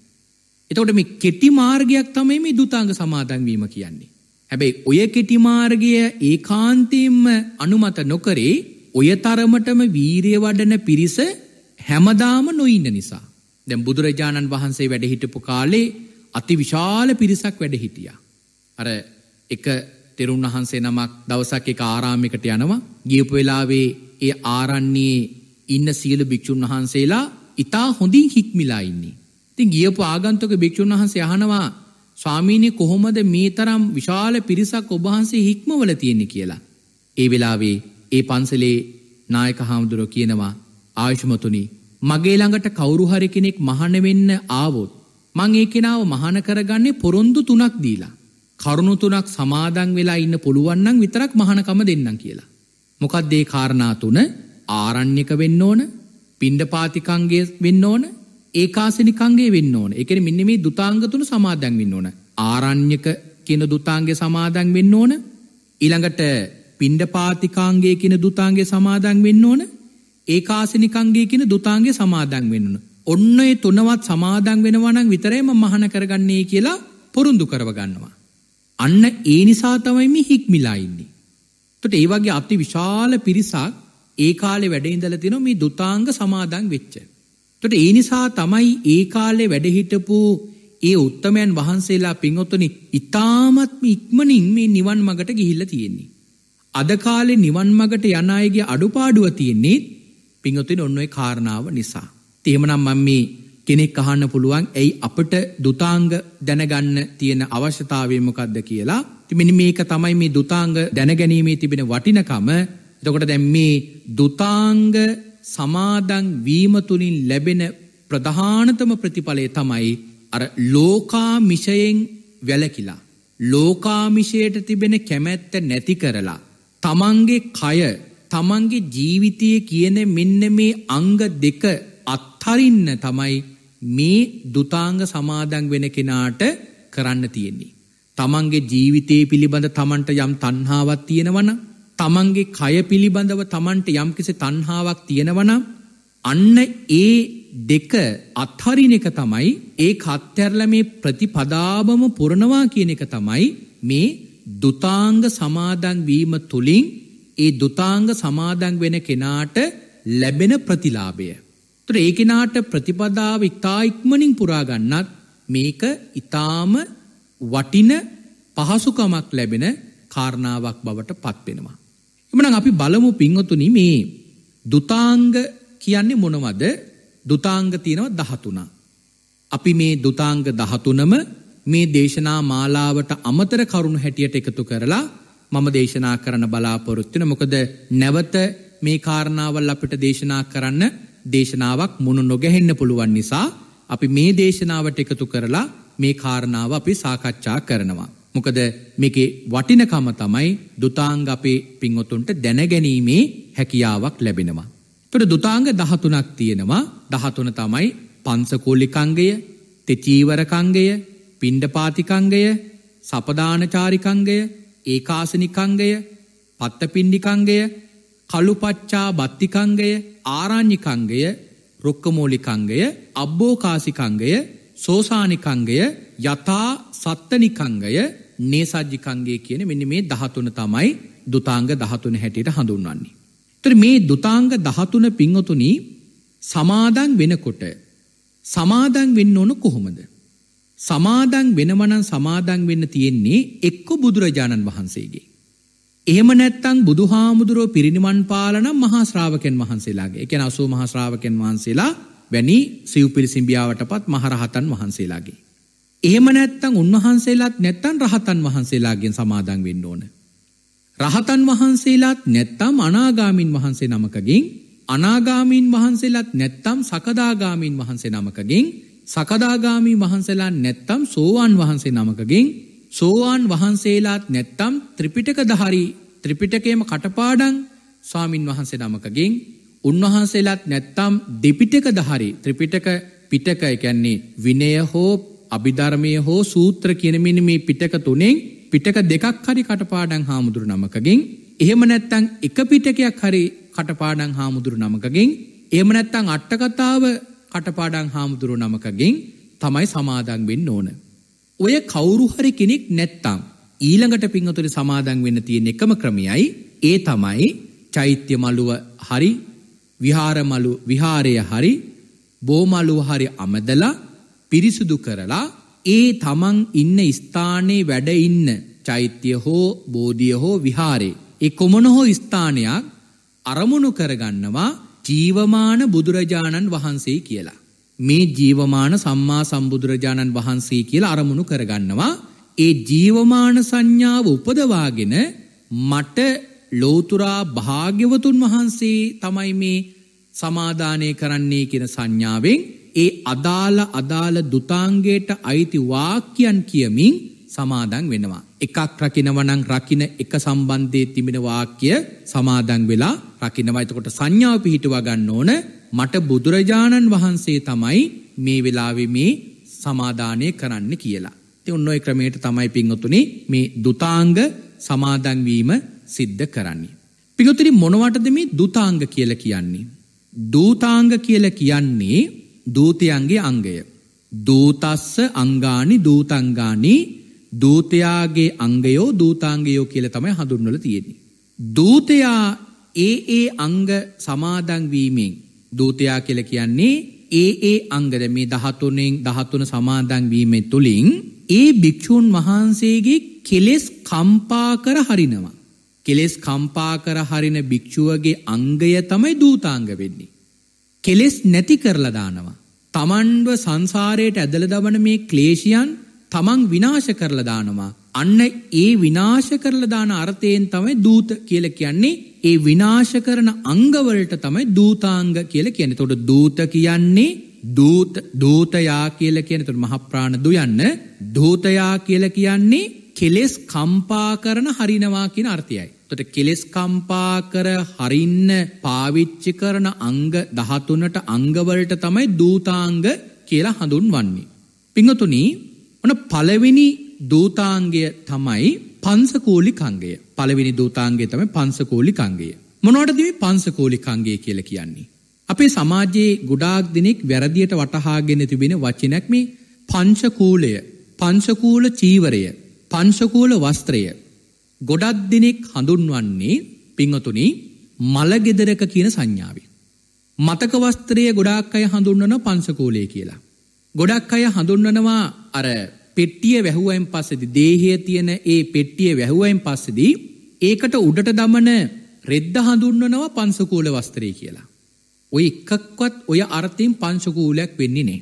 එතකොට මේ කෙටි මාර්ගයක් තමයි මේ දුතාංග සමාදන් වීම කියන්නේ. හැබැයි ඔය කෙටි මාර්ගය ඒකාන්තයෙන්ම අනුමත නොකරේ ඔය තරමටම වීරිය වඩන පිරිස හැමදාම නොඉන්න නිසා. දැම් බුදුරජාණන් වහන්සේ වැඩහිටපු කාලේ අති විශාල පිරිසක් වැඩහිටිය. අර එක තෙරුන් වහන්සේ නමක් දවසක් එක ආරාමිකට යනවා ගියපු වෙලාවේ ඒ ආරන්නේ ඉන්න සියලු භික්‍ෂූන් වහන්සේලා ඉතා හොඳින් හික්මිලා ඉන්නේ. තින් ගියපු ආගන්තක භික්‍ෂූන් වහන්සේ යහනවා ස්වාමීනය කොහොමද මේ තරම් විශාල පිරිසක් ඔබහන්සේ හික්මවල තියෙන්නේ කියලා. ඒ වෙලාවේ ඒ පන්සලේ නායක හාමුදුරුව කියනවා ආයුෂමතුනි මගේ ළඟට කවුරු හරි කෙනෙක් මහාන වෙන්න ආවොත් මං ඒ කෙනාව මහාන කරගන්නේ පොරොන්දු තුනක් දීලා. කරුණු තුනක් සමාදන් වෙලා ඉන්න පුළුවන් නම් විතරක් මහානකම දෙන්නම් කියලා. මොකද්ද ඒ කාරණා තුන? ආරණ්‍යක වෙන්න ඕන, පිණ්ඩපාතිකංගයේ වෙන්න ඕන, ඒකාසනිකංගයේ වෙන්න ඕන. ඒ කියන්නේ මෙන්න මේ දුතාංග තුන සමාදන් වෙන්න ඕන. ආරණ්‍යක කියන දුතාංගය සමාදන් වෙන්න ඕන. ඊළඟට පිණ්ඩපාතිකාංගය කියන දුතාංගය සමාදන් වෙන්න ඕන. ඒකාසනිකංගේ කියන දුතාන්ගේ සමාදන් වෙන්න. ඔන්න ඒ තුනවත් සමාදන් වෙනවනං විතරේම මහන කරගන්නේ කියලා පොරුන්දු කරවගන්නවා. අන්න ඒ නිසා තමයිම හික්මිලාඉන්නේ. තොට ඒ වගේ අති විශාල පිරිසක් ඒ කාලෙ වැඩඉඳල තින මේ දුතාංග සමාදන් වෙච්ච. තොට ඒ නිසා තමයි ඒ කාලෙ වැඩහිටපු ඒ උත්තමයන් වහන්සේලා පින්ඔත්තනි ඉතාමත්ම ඉක්මනින් මේ නිවන් මගට ගිහිල්ල තියෙන්නේ. අදකාලෙ නිවන් මගට යනායගේ අඩුපාඩුව තියෙන්නේෙත් පිංහතුන ඔන්න ඔයි කාරණාව නිසා. තියමනම් මං මේ කෙනෙක් අහන්න පුළුවන් ඇයි අපට දුතාංග දැනගන්න තියෙන අවශ්‍යතාවයමකක්ද කියලා තිමිනි මේක තමයි මේ දුතාංග දැනගැනීමේ තිබෙන වටිනකම එතකොට දැම් මේ දුතාංග සමාදං වීමතුලින් ලැබෙන ප්‍රධානතම ප්‍රතිඵලය තමයි අර ලෝකාමිෂයෙන් වැලකිලා. ලෝකාමිෂයට තිබෙන කැමැත්ත නැති කරලා. තමන්ගේ කය තමන්ගේ ජීවිතය කියන මෙන්න මේ අංග දෙක අත්හරින්න තමයි මේ දුතාංග සමාදං වෙන කෙනාට කරන්න තියෙන්නේ. තමන්ගේ ජීවිතයේ පිළිබඳ තමන්ට යම් තන්හාාවත් තියෙනවන තමන්ගේ කය පිළිබඳව තමන්ට යම්කිසි තන්හාාවක් තියෙනවනම් අන්න ඒ දෙක අත්හරින එක තමයි ඒ කත්‍යැරල මේ ප්‍රතිපදාවම පුරණවා කියන එක තමයි මේ දුතාංග සමාදන් වීම තුළින් ඒ දුතාංග සමාදන් වෙන කෙනාට ලැබෙන ප්‍රතිලාභය. තුර ඒ කෙනාට ප්‍රතිපදාව ඉතා ඉක්මනින් පුරාගන්නත් මේක ඉතාම වටින පහසුකමක් ලැබෙන කාරණාවක් බවට පත්වෙනවා. එමන අපි බලමු පිංහතුනි මේ දුතාංග කියන්නේ මොනවද දුතාංග තියෙනව දහතුනා. අපි මේ දුතාංග දහතුනම මේ දේශනා මාලාවට අමතර කරුණු හැටියට එකතු කරලා මම දේශනා කරන බලාපොරොත්තුන මොකද නැවත මේ කාරණාවල් අපිට දේශනා කරන්න දේශනාවක් මුණු නොගැහෙන්න පුළුවන් නිසා අපි මේ දේශනාවට එකතු කරලා මේ කාරණාව අපි සාකච්ඡා කරනවා. මොකද මේකේ වටිනකම තමයි දුතාංග අපේ පින්වතුන්ට දැනගැනීමේ හැකියාවක් ලැබෙනවා. එතකොට දුතාංග 13ක් තියෙනවා. 13 තමයි පංසකෝලිකංගය, තෙචීවරකංගය, පිණ්ඩපාතිකංගය, සපදානචාරිකංගය, ඒකාසනිකංගය පත්තපිණ්ඩිකංගය කළුපච්චා බත්තිකංගය ආරාං්්‍යිකංගය රුක්කමෝලිකංගය අබ්බෝකාසිකංගය සෝසානිකංගය යථා සත්තනිකංගය නේසාජ්ජිකංගය කියන මෙනි මේ දහතුන තමයි දුතාංග දහතුන හැටියට හඳුන්වන්නේ. තර මේ දුතාංග දහතුන පිංහතුනී සමාදන් වෙනකොට සමාදන් වෙන්න ඕන කොහොමද. සමාදන් වෙනවනම් සමාදන් වෙන්න තියෙන්නේ එක්ක බුදුරජාණන් වහන්සේගේ. එහෙම නැත්තම් බුදුහාමුදුරුව පිරිනිවන් පාලන මහා ශ්‍රාවකයන් වහන්සේලාගේ. ඒ කියන්නේ 80 මහා ශ්‍රාවකයන් වහන්සේලා වැනි සිව් පිරිසිඹියාවටපත් මහරහතන් වහන්සේලාගේ. එහෙම නැත්තම් උන්වහන්සේලාත් නැත්තම් රහතන් වහන්සේලාගෙන් සමාදන් වෙන්න ඕන. රහතන් වහන්සේලාත් නැත්තම් අනාගාමින් වහන්සේ නමකගෙන් අනාගාමීන් වහන්සේලාත් නැත්තම් සකදාගාමීන් වහන්සේ නමකගෙන් සකදාගාමී වහන්සලා නැත්තම් සෝවාන් වහන්සේ නමකගෙන් සෝවාන් වහන්සේලාත් නැත්තම් ත්‍රිපිටක දහරි ත්‍රිපිටකේම කටපාඩං ස්වාමින් වහන්සේ නමකගෙන් උන්වහන්සේලාත් නැත්තම් දෙපිටක දහරි ත්‍රිපිටක පිටක එකන්නේ විනය හෝ අභිධර්මය හෝ සූත්‍ර කියනමිනි මේ පිටක තුනෙන් පිටක දෙකක් හරි කටපාඩං හාමුදුරු නමකගෙන් එහෙම නැත්තං එක පිටකයක් හරි කටපාඩං හාමුදුරු නමකගෙන් එහම නැත්තං අට්ටකතාව කටපාඩං හාමුදුරුව නමකගෙන් තමයි සමාදන් වෙන්න ඕන. ඔය කවුරුහරි කෙනෙක් නැත්තං. ඊළඟට පිංහතුරි සමාදන් වෙන්න තියෙන එකම ක්‍රමයයි ඒ තමයි චෛත්‍ය මළුව හරි විහාරමලු විහාරය හරි බෝමලුව හරි අමදලා පිරිසුදු කරලා ඒ තමන් ඉන්න ස්ථානයේ වැඩ ඉන්න චෛත්‍ය හෝ බෝධිය හෝ විහාරේ. ඒ කොමන හෝ ස්ථානයක් අරමුණු කරගන්නවා ජීවමාන බුදුරජාණන් වහන්සේ කියලා. මේ ජීවමාන සම්මා සම්බුදුරජාණන් වහන්සේ කියලා අරමුණු කරගන්නවා. ඒ ජීවමාන සංඥාව උපදවාගෙන මට ලෝතුරා භාග්‍යවතුන් වහන්සේ තමයි මේ සමාධානය කරන්නේ කියෙන සංඥාවෙන් ඒ අදාළ අදාළ දුතාංගයට අයිති වාක්‍යයන් කියමින් සමාදන් වෙනවා. එකක් රකිනවනං රකින එක සම්බන්ධය තිබෙන වාක්‍ය සමාදන් වෙලා රකිනවා එතකොට සංඥාව පිහිටවා ගන්න ඕන මට බුදුරජාණන් වහන්සේ තමයි මේ වෙලාවේ මේ සමාදානය කරන්න කියලා. ඉතින් ඔන්න ඔය ක්‍රමයට තමයි පින්වතුනි මේ දුතාංග සමාදන් වීම සිද්ධ කරන්නේ. පින්වතුනි මොනවටද මේ දුතාංග කියලා කියන්නේ? දූතාංග කියලා කියන්නේ දූතයන්ගේ අංගය. දූතස්ස අංගානි දූතංගානි දූතයාගේ අංගයෝ දූතාංගයෝ කියල තමයි හඳුන්වල තියෙන. දූතයා ඒ ඒ අංග සමාදංවීමෙන් දූතයා කියල කියන්නේ ඒ ඒ අංගද මේ දහතුනෙන් දහතුන සමාදංවීමෙන් තුළින් ඒ භික්‍ෂූන් වහන්සේගේ කෙලෙස් කම්පා කර හරිනවා. කෙලෙස් කම්පා කර හරින භික්‍ෂුවගේ අංගය තමයි දූතාංග වෙන්නේ. කෙලෙස් නැති කරලදානවා. තමන්ඩුව සංසාරයට ඇදල දබන මේ ක්ලේෂයන් තමන් විනාශ කරලා දානවා අන්න ඒ විනාශ කරලා දාන අර්ථයෙන් තමයි දූත කියලා කියන්නේ ඒ විනාශ කරන අංගවලට තමයි දූතාංග කියලා කියන්නේ. එතකොට දූත කියන්නේ දූත දූතයා කියලා කියන්නේ එතකොට මහ ප්‍රාණ දුයන්න දූතයා කියලා කියන්නේ කෙලෙස් කම්පා කරන හරිනවා කියන අර්ථයයි. එතකොට කෙලෙස් කම්පා කර හරින්න පාවිච්චි කරන අංග 13ට අංගවලට තමයි දූතාංග කියලා හඳුන්වන්නේ. පින්වතුනි ඕන පළවෙනි දූතාංගය තමයි පංසකෝලිකංගය. පළවෙනි දූතාංගය තමයි පංසකෝලිකංගය. මොනවටද මේ පංසකෝලිකංගය කියලා කියන්නේ? අපේ සමාජයේ ගොඩාක් දෙනෙක් වැරදියට වටහාගෙන තිබෙන වචනයක් මේ පංචකූලය, පංචකූල චීවරය, පංචකූල වස්ත්‍රය. ගොඩක් දෙනෙක් හඳුන්වන්නේ පිංහතුනි මලගෙදරක කියන සංඥාවයි. මතක වස්ත්‍රය ගොඩාක් අය හඳුන්වන පංසකූලය කියලා. ගොඩක් අය හඳුන්වනවා අර පෙට්ටිය වැැහුවයින් පස්සෙදි දේහය තියෙන ඒ පෙට්ටිය වැැහුවයින් පස්සෙදී ඒකට උඩට දමන රෙද්ද හඳුන්වනවා පංසකූල වස්ත්‍රය කියලා. ඔය එකක්වත් ඔය අර්ථයෙන් පංශකූලයක් වෙන්නේ නේ.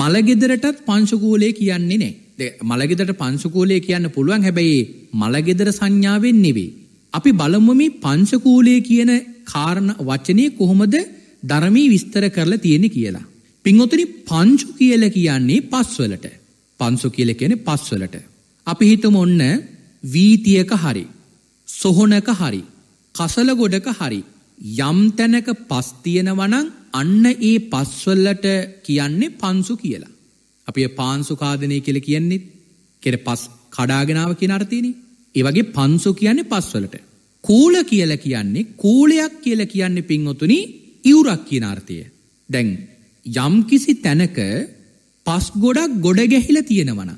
මළගෙදරටත් පංශකූලය කියන්නේ නෑ මළගෙදට පංශකූලය කියන්න පුළුවන් හැබැයි මළගෙදර සංඥාවෙන් නෙවේ. අපි බලමුමි පංශකූලය කියන කාරණ වචනය කොහොමද ධරමී විස්තර කරලා තියෙන කියලා. පින්ඔතනි පංචු කියල කියන්නේ පස්වලට. පන්සු කියල කෙනෙ පස්වලට. අපි හිතම ඔන්න වීතියක හරි. සොහොනක හරි. කසලගොඩක හරි. යම්තැනක පස්තියෙනවනං අන්න ඒ පස්වල්ලට කියන්නේ පන්සු කියලා. අපේ පාන්සු කාදනය කියල කියන්නේෙත් කෙර පස් කඩාගෙනාව කිය අර්තියනි. ඒවගේ පන්සු කියන්නේ පස්වලට. කූල කියල කියන්නේ කූලයක් කියල කියන්නේ පින්වතුනි ඉවුරක් කියන අර්ථය. දැන් යම්කිසි තැනක පස් ගොඩක් ගොඩ ගැහිල තියෙනවන.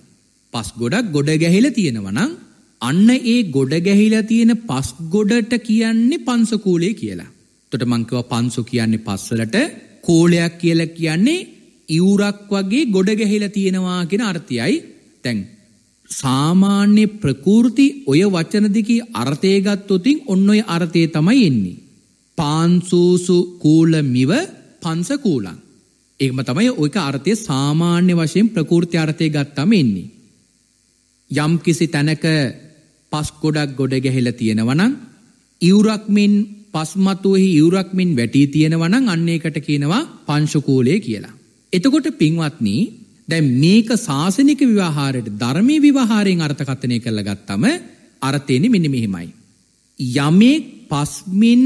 පස් ගොඩක් ගොඩ ගැහිල තියෙනවනං අන්න ඒ ගොඩ ගැහිලා තියෙන පස් ගොඩට කියන්නේ පන්සකූලේ කියලා. තොට මංකව පන්සු කියන්නේ පස්සලට කෝලයක් කියල කියන්නේ ඉවුරක් වගේ ගොඩ ගැහිල තියෙනවා කියෙන අර්ථයයි තැන්. සාමාන්‍ය ප්‍රකෘති ඔය වචනදිකි අර්ථයගත්තොතින් ඔන්න ඔය අර්ථය තමයි එන්නේ. පාන්සූසු කූල මිව පන්සකූලන්. ඒකම තමයි ඔයක අර්ථය සාමාන්‍ය වශයෙන් ප්‍රකෘති අර්ථය ගත්තම එන්නේ. යම් කිසි තැනක පස් ගොඩක් ගොඩ ගැහෙල තියෙනවනං ඉවුරක්මින් පස්මතුවහි ඉවුරක්මින් වැටී තියෙනවනං අන්නේකට කියනවා පංශකූලය කියලා. එතකොට පින්වත්නී දැ මේක ශාසනික විවාහාරයට ධර්මය විවාහාරයෙන් අර්ථකථනය කරල ගත්තම අරතයෙන මිනිමිහිමයි. යමෙක් පස්මින්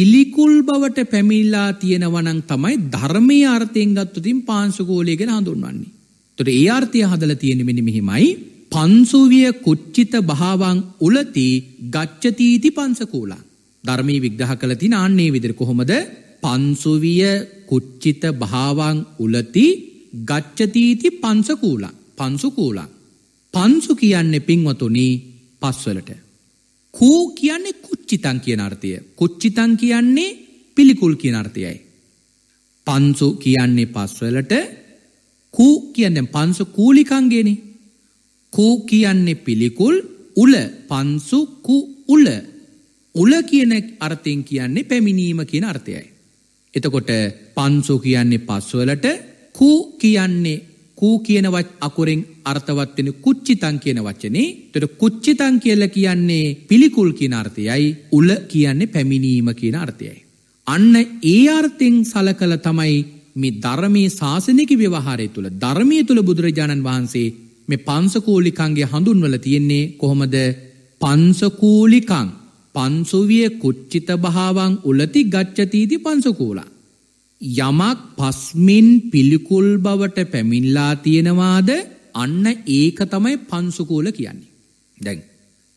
පිළිකුල් බවට පැමිල්ලා තියෙනවනං තමයි ධර්මය අර්ථයෙන් ගත්තුතින් පාන්සුකෝලයගෙන හඳුන්වන්නේ. තුොට ඒ අර්ථය හදල තියෙනෙමෙන මෙහෙමයි පන්සුවිය කුච්චිත භාවන් උලති ගච්චතීති පන්සකූලන්. ධර්මී විග්‍රහ කලති නාන්නේ විදිර කොහොමද පන්සුවිය කුච්චිත භාවන් උලති ගච්චතීති පන්සකූලන් පන්සුකූලන්. පන්සු කියන්න පින්වතුනී පස්වලට. කූ කියන්නේ කුච්චිතන් කියන අර්ථය. කුච්චිතන් කියන්නේ පිළිකුල් කියන අර්ථයයි. පන්සු කියන්නේ පස්වලට කූ කියන්නේ පන්සු කූලිකංගේනේ. කූ කියන්නේ පිළිකුල් උල පන්සු කු උල. උල කියන අර්ථයෙන් කියන්නේ පැමිණීම කියන අර්ථයයි. එතකොට පන්සු කියන්නේ පස්වලට කූ කියන්නේ කූ කියනවත් අකුරෙන් අර්ථවත්වෙන කුච්චිතං කියන වචනේ තොට කුච්චිතං කියල කියන්නේ පිළිකුල් කියන අර්ථයයි උල කියන්නේ පැමිණීම කියන අර්ථයයි. අන්න ඒ අර්ථෙන් සලකල තමයි මේ ධර්මය ශාසනක ව්‍යවහාරය තුළ ධර්මය තුළ බුදුරජාණන් වහන්සේ මේ පන්සකූලිකන්ගේ හඳුන්වල තියෙන්නේ කොහොමද පන්සකූලිකං පන්සුවිය කුච්චිත භාවන් උලති ගච්චතීති පන්සකූලා. යමක් පස්මින් පිළිකුල් බවට පැමිණලා තියෙනවාද අන්න ඒක තමයි පන්සුකූල කියන්නේ. දැන්.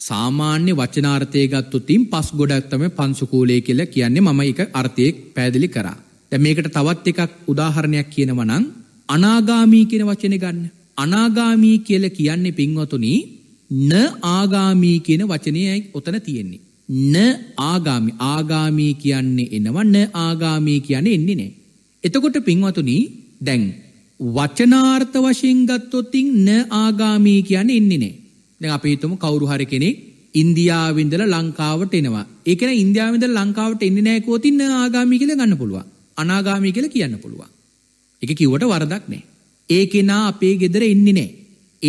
සාමාන්‍ය වචනාර්ථය ගත්තුතින් පස් ගොඩක් තම පන්සුකූලය කියලා කියන්නේ මම එක අර්ථයෙක් පැදිලි කරා. දැ මේකට තවත් එකක් උදාහරණයක් කියනවනං අනාගාමී කියෙන වචන ගන්න. අනාගාමී කියල කියන්නේ පින්වතුනි න ආගාමී කියන වචනයයි ඔතන තියෙන්නේ. න ආගාමි ආගාමී කියන්නේ එනවා න ආගාමී කියන්නේ එන්නේ නෑ. එතකොට පින්වතුනි දැන් වචනාර්ථ වශයෙන් ගත්තොත්තින් න ආගාමී කියන්නේ එන්නේ නෑ. දැන් අපි හිතමු කවුරු හරි කෙනෙක් ඉන්දියාවෙන්දලා ලංකාවට එනවා. ඒ කියන්නේ ඉන්දියාවෙන්දලා ලංකාවට එන්නේ නෑ කිව්වොත් න ආගාමී කියලා ගන්න පුළුවන්. අනාගාමී කියලා කියන්න පුළුවන්. ඒක කිව්වට වරදක් නෑ. ඒ කෙනා අපේ ගෙදර එන්නේ නෑ.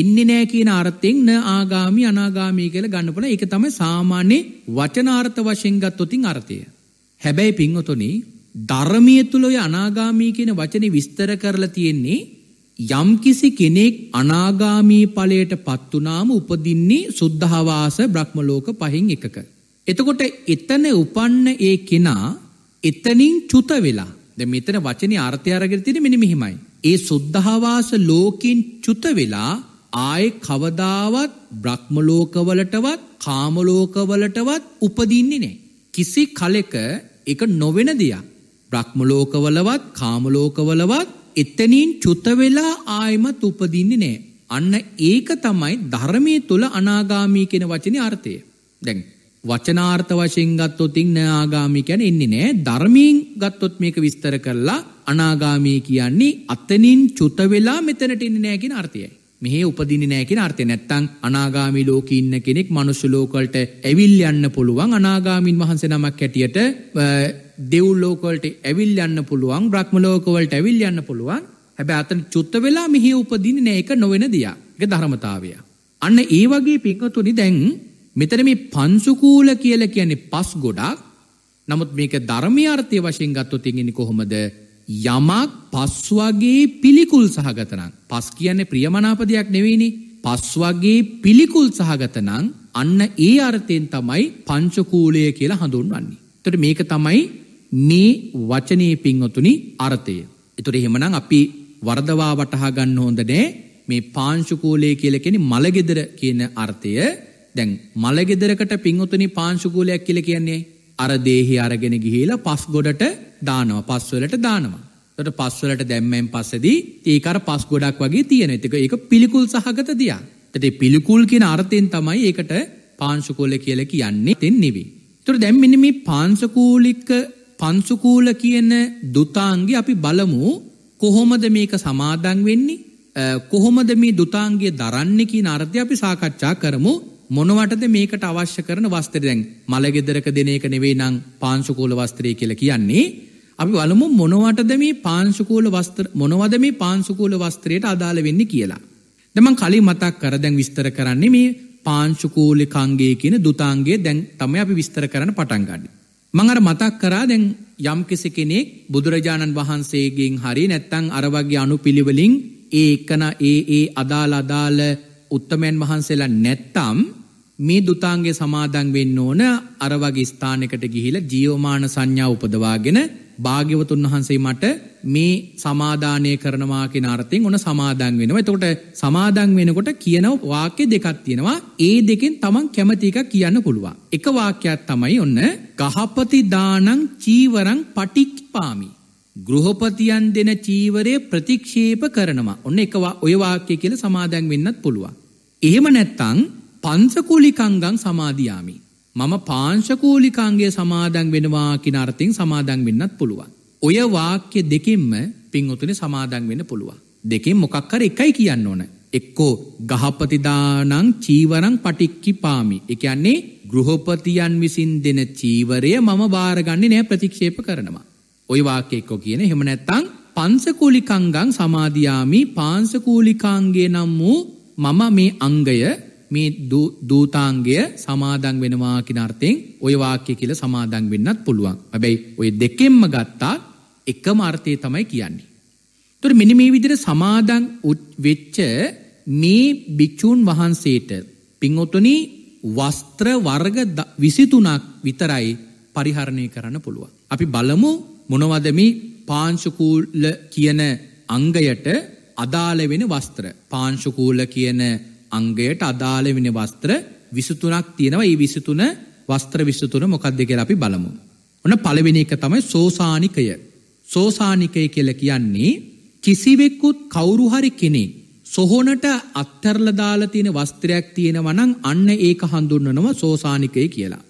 එන්නේ නෑ කියන අර්ථයෙන් න ආගාමි අනාගාමී කියලා ගන්න පුළුවන්. ඒක තමයි සාමාන්‍ය වචනාර්ථ වශයෙන් ගත්තොතින් අර්ථය. හැබැයි පින්වතුනි ධර්මයේ තුල ඔය අනාගාමී කියන වචනේ විස්තර කරලා තියෙන්නේ යම්කිසි කෙනෙක් අනාගාමී ඵලයට පත් වුණාම උපදින්නේ සුද්ධහවාස බ්‍රහ්මලෝක පහෙන් එකක. එතකොට එතන උපන්න ඒ කෙනා එතනින් චුත වෙලා. දැන් මෙතන වචනේ අර්ථය අරගෙන තියෙන්නේ මෙන්න මෙහිමයි. ඒ සුද්ධහවාස ලෝකෙන් චුත වෙලා ආයේ කවදාවත් බ්‍රහ්ම ලෝකවලටවත් කාම ලෝකවලටවත් උපදින්නේ නැහැ. කිසි කලෙක ඒක නොවන දෙයක්. බ්‍රහ්ම ලෝකවලවත් කාම ලෝකවලවත් එතනින් චුත වෙලා ආයෙමත් උපදින්නේ නැහැ. අන්න ඒක තමයි ධර්මයේ තුල අනාගාමී කියන වචනේ අර්ථය. දැන් වචනාර්ථ වශයෙන් ගත්තොත් නාගාමී කියන්නේ එන්නේ නැහැ. ධර්මයෙන් ගත්තොත් මේක විස්තර කරලා අනාගාමී කියන්නේ අතනින් චුත වෙලා මෙතනට එන්නේ නැහැ කියන අර්ථයයි. මෙහි උපදින්නේ නැහැ කියන අර්ථය. නැත්තම් අනාගාමි ලෝකේ ඉන්න කෙනෙක් මනුෂ්‍ය ලෝකවලට ඇවිල් යන්න පුළුවන් අනාගාමින් වහන්සේ නමක් හැටියට දෙව් ලෝකවලට ඇවිල් යන්න පුළුවන් බ්‍රහ්ම ලෝකවලට ඇවිල් යන්න පුළුවන්. හැබැයි අතන චුත්ත වෙලා මෙහි උපදින්නේ නැහැ ඒක නොවන දියා. ඒක ධර්මතාවය. අන්න ඒ වගේ පිංගතුනි දැන් මෙතන මේ පංසුකූල කියලා කියන්නේ පස් ගොඩක්. නමුත් මේක ධර්මීය අර්ථය වශයෙන් ගත්තොත් ඉන්නේ කොහොමද? යමක් පස් වගේ පිළිකුල් සහගතනං. පස් කියන්නේ ප්‍රියමනාපදයක් නෙවෙයිනි. පස් වගේ පිළිකුල් සහගතනං අන්න ඒ අර්ථයෙන් තමයි පංචකූලය කියලා හඳුන්වන්නේ. එතකොට මේක තමයි මේ වචනේ පින්වතුනි අර්ථය. එතකොට එහෙමනම් අපි වරදවා වටහා ගන්න හොඳ නෑ. මේ පාංශුකූලය කියලා කියන්නේ මලගෙදර කියන අර්ථය. දැන් මලගෙදරකට පින්වතුනි පාංශුකූලයක් කියලා කියන්නේ අරදේහි අරගෙන ගිහිලා පස් ගොඩට දානවා පස්වලට දානවා. තොට පස්වලට දැම්මෙන් පස්සදී ඒකර පස් ගොඩක් වගේ තියෙන එතික ඒ පිළිකුල් සහගත දියා. තට පිළිකුල් කියෙන අර්ථයෙන් තමයි ඒකට පාංශුකෝල කියල කියන්නේ තෙන් නෙවී. තුර දැම්මිනි මේ පාංසකූලික්ක පංසුකූල කියන දුතාන්ගේ අපි බලමු කොහොමද මේක සමාදන් වෙන්නේ කොහොමද මේ දුතාන්ගේ දරන්නේ කියන අර්ථය අපි සාකච්ඡා කරමු මොනවටද මේකට අවශ්‍ය කරන වස්තරදැන් මළගෙදරක දෙන එක නෙවෙයි නං පාංශුකූල වස්ත්‍රය කියල කියන්නේ අපි වලමු මොනවටද මේ පාංශුකූල මොනවද මේ පාංශුකූල වස්ත්‍රයට අදාළ වෙන්න කියලා. දමන් කලින් මතක් කරදැන් විස්තර කරන්නේ මේ පාංශුකූලිකංගේ කියන දුතාන්ගේ දැන් තම අපි විස්තර කරන පටන්ගන්න. මංර මතක් කරා දැන් යම් කෙසි කෙනෙක් බුදුරජාණන් වහන්සේගෙන් හරි නැත්තං අරවගේ අනු පිළිවලින් ඒකන ඒ ඒ අදාල අදාල උත්තමයන් වහන්සේලා නැත්තම් මේ දුතාන්ගේ සමාදන් වෙන්න ඕන අරවගේ ස්ථානකට ගිහිල ජීවමාන සංඥා උපදවාගෙන භාග්‍යවතුන් වහන්සේ මට මේ සමාධානය කරනවා කියෙන අර්ථයෙන් ඕන සමාදන් වෙනවා. එතකොට සමාදන් වෙනකොට කියනව වාක්‍ය දෙකක් තියෙනවා. ඒ දෙකෙන් තමන් කැමතික කියන්න පුළුවන්. එක වාක්‍යයක් තමයි ඔන්න ගහපති දානං චීවරං පටික් පාමි. ගෘහපතියන් දෙන චීවරය ප්‍රතික්ෂේප කරනවා. ඔන්න එක ඔය වාක්‍ය කියලා සමාදන් වෙන්නත් පුළුවන්. එහෙම නැත්තං පංසකූලිකංගං සමාධයාමි. මම පාංශකූලිකංගේ සමාදන් වෙනවා කිනර්තිං සමාදන් වෙන්නත් පුළුවන්. ඔය වාක්‍ය දෙකින්ම පින්වතුනි සමාදන් වෙන පුළුවන්. දෙකින් මොකක්කර එකයි කියන්න ඕන. එක්කෝ ගහපතිදානං චීවරං පටික්කි පාමි. එකන්නේ ගෘහපතියන් විසින් දෙන චීවරය මම භාරගන්නේ නෑ ප්‍රතික්ෂේප කරනවා. ඔය වාක්‍යයක්කෝ කියන හෙම නැත්තං පන්සකූලිකංගං සමාධයාමි පාන්සකූලිකාන්ගේ නම් වූ මම මේ අංගය මේ දූතාන්ගය සමාදං වෙනවා කිනර්තයෙන් ඔය වාක්‍ය කියල සමාදං වෙන්නත් පුළුවන් ඇබැයි ඔය දෙකෙන්ම ගත්තා එක මර්ථය තමයි කියන්නේ. තුර මෙනි මේ විදිර සමාදං වෙච්ච මේ භික්‍ෂූන් වහන්සේට පිංඔතුනි වස්ත්‍ර වර්ග විසිතුනක් විතරයි පරිහරණය කරන්න පුළුවන්. අපි බලමු මොනවදමි පාංශුකූල්ල කියන අංගයට අදාළවෙන වස්ත්‍ර පාංශුකූල කියන අංගයට අදාළ වෙන වස්ත්‍ර විසතුනක් තියෙනවා ඒ විසතුන වස්ත්‍ර විශ්තුන මොකක් දෙකර අපි බලමු. ඔන පළවෙෙන එක තමයි සෝසානිකය. සෝසානිකය කියල කියන්නේ කිසිවෙක්කුත් කවුරුහරි කෙනෙක්. සොහොනට අත්තරලදාල තියෙන වස්ත්‍රයක් තියෙනවනං අන්න ඒක හඳුන්නනවා සෝසානිකය කියලා.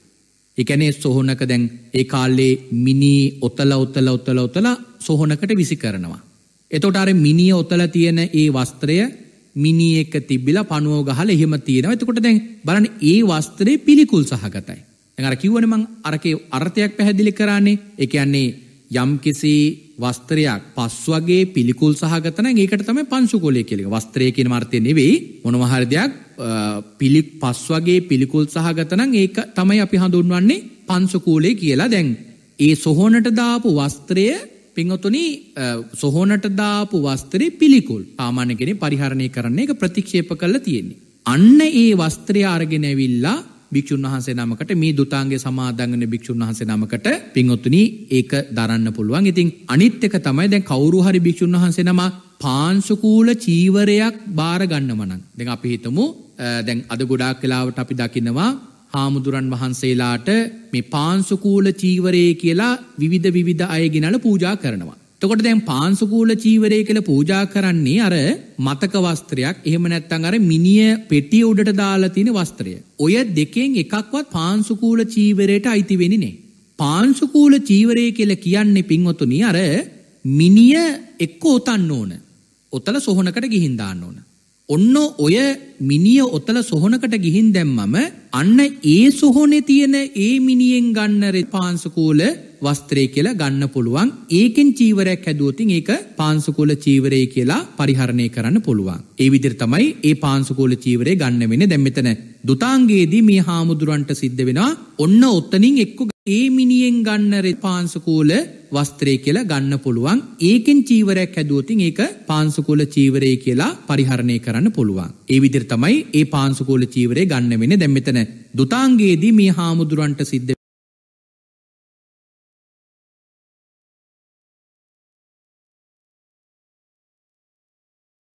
එකනේ සොහොනක දැන් ඒ කාල්ලේ මිනී ඔතල ඔත්තල ඔත්තල ඔතල සොහොනකට විසි කරනවා. එතොට අර මිනිිය ඔතල තියෙන ඒ වස්ත්‍රය මිනි එක තිබිල පනුව ගහල එහෙම තියෙන එතකොට දැන් බලන ඒ වස්ත්‍රයේ පිළිකුල් සහගතයි. අර කිවනමං අරකේ අර්ථයක් පැහැදිලි කරන්නේ එක යන්නේ යම්කිසි වස්ත්‍රයක් පස් වගේ පිළිකුල් සහගතන ඒකට තම පංසුකොලය කෙලි වස්ත්‍රය කියන මර්තය නෙවෙයි මොනවහරදයක් පිළික් පස් වගේ පිළිකුල් සහගතනං ඒක තමයි අපි හඳුන්වන්නේ පන්සකූලේ කියලා දැන්. ඒ සොහොනට දාපු වස්ත්‍රය පිංහතුන සොහොනට දාපු වස්තරේ පිළිකුල් ආමානගෙන පරිහරණය කරන්න එක ප්‍රතික්ෂේප කල තියෙන්නේ. අන්න ඒ වස්ත්‍රය අරගෙනැවිල්ලා භික්‍ෂන් වහන්සේ නමකට මේ දුතාන්ගේ සමාධංගන භික්‍ෂන් වහන්සේ නමකට පිංහොතුනි ඒක දරන්න පුළුවන් ඉතින් අනිත් එක තමයි දැන් කවරු හරි භික්‍ෂන් වහන්සේ නමක් පාන්සුකූල චීවරයක් භාරගන්නවනන්. දෙ අපි හිතමු දැන් අද ගොඩාක් කලාවට අපි දකිනවා හාමුදුරන් වහන්සේලාට මේ පාන්සුකූල චීවරය කියලා විවිධ විධ අයගෙනල පූජා කරනවා. තකොට දැන් පාන්සුකූල චීවරය කළ පූජා කරන්නේ අර මතක වස්ත්‍රයක් එහෙම නැත්තං අර මිනිිය පෙටිය උඩට දාලතින වස්ත්‍රය. ඔය දෙකෙන් එකක්වත් පාන්සුකූල චීවරයට අයිතිවෙනිනේ. පාන්සුකූල චීවරය කියල කියන්නේ පින්වතුනි අර මිනිිය එක්ක ඕතන්න ඕන. ඔතල සොහනකට ගිහින් දාන්න ඕන. ඔන්න ඔය මිනිය ඔතල සොහනකට ගිහින් දැම්මම අන්න ඒ සොහොනේ තියෙන ඒ මිනියෙන් ගන්න රෙ පාංශකූල වස්ත්‍රය කියලා ගන්න පුළුවන්. ඒකෙන් චීවරයක් හැදුවොත් ඒක පාංශකූල චීවරය කියලා පරිහරණය කරන්න පුළුවන්. ඒ විදිහට තමයි ඒ පාංශකූල චීවරය ගන්න වෙන්නේ. දැන් මෙතන දුතාංගයේදී මේ හාමුදුරන්ට සිද්ධ වෙනවා. ඔන්න ඔතනින් එක්ක ඒ මිනියෙන් ගන්න රෙ පාංශකූල වස්ත්‍රය කියලා ගන්න පුළුවන්. ඒකෙන් චීවරයක් හැදුවොතින් ඒක පාංශුකූල චීවරය කියලා පරිහරණය කරන්න පුළුවන්. ඒ විදිහට තමයි ඒ පාංශුකූල චීවරය ගන්න වෙන්නේ. දැන් මෙතන දුතාංගයේදී මේ හාමුදුරන්ට සිද්ධ